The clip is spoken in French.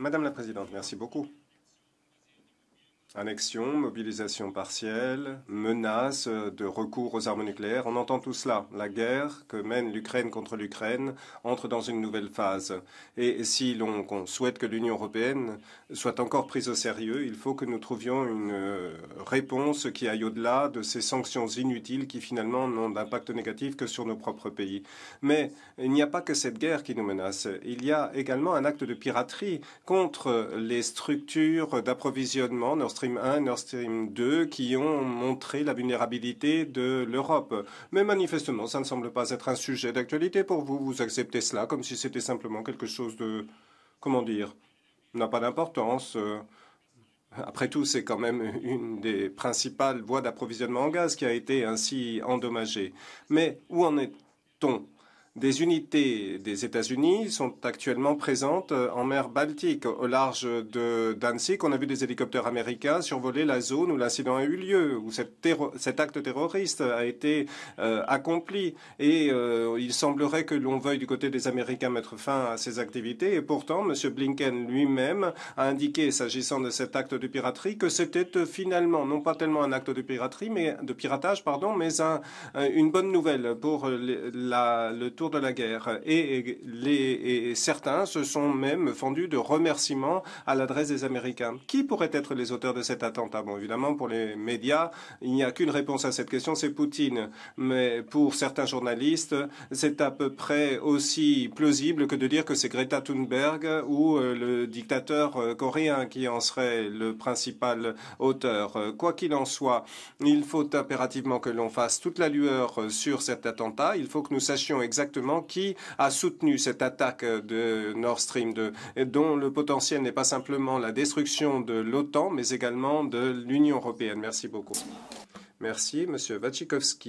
Madame la Présidente, merci beaucoup. Annexion, mobilisation partielle, menace de recours aux armes nucléaires, on entend tout cela. La guerre que mène l'Ukraine contre l'Ukraine entre dans une nouvelle phase. Et si l'on souhaite que l'Union européenne soit encore prise au sérieux, il faut que nous trouvions une euh, réponse qui aille au-delà de ces sanctions inutiles qui finalement n'ont d'impact négatif que sur nos propres pays. Mais il n'y a pas que cette guerre qui nous menace. Il y a également un acte de piraterie contre les structures d'approvisionnement, Stream 1, Nord Stream 2, qui ont montré la vulnérabilité de l'Europe. Mais manifestement, ça ne semble pas être un sujet d'actualité pour vous. Vous acceptez cela comme si c'était simplement quelque chose de, comment dire, n'a pas d'importance. Après tout, c'est quand même une des principales voies d'approvisionnement en gaz qui a été ainsi endommagée. Mais où en est-on des unités des États-Unis sont actuellement présentes euh, en mer Baltique. Au large de Danzig, on a vu des hélicoptères américains survoler la zone où l'incident a eu lieu, où cet, cet acte terroriste a été euh, accompli. Et euh, il semblerait que l'on veuille du côté des Américains mettre fin à ces activités. Et pourtant, M. Blinken lui-même a indiqué, s'agissant de cet acte de piraterie, que c'était finalement non pas tellement un acte de piraterie, mais de piratage, pardon, mais un, une bonne nouvelle pour la, le de la guerre. Et, les, certains se sont même fendus de remerciements à l'adresse des Américains. Qui pourraient être les auteurs de cet attentat Bon, évidemment, pour les médias, il n'y a qu'une réponse à cette question, c'est Poutine. Mais pour certains journalistes, c'est à peu près aussi plausible que de dire que c'est Greta Thunberg ou euh, le dictateur euh, coréen qui en serait le principal auteur. Quoi qu'il en soit, il faut impérativement que l'on fasse toute la lueur sur cet attentat. Il faut que nous sachions exactement qui a soutenu cette attaque de Nord Stream 2, dont le potentiel n'est pas simplement la destruction de l'OTAN, mais également de l'Union européenne. Merci beaucoup. Merci, Monsieur Vachikovsky.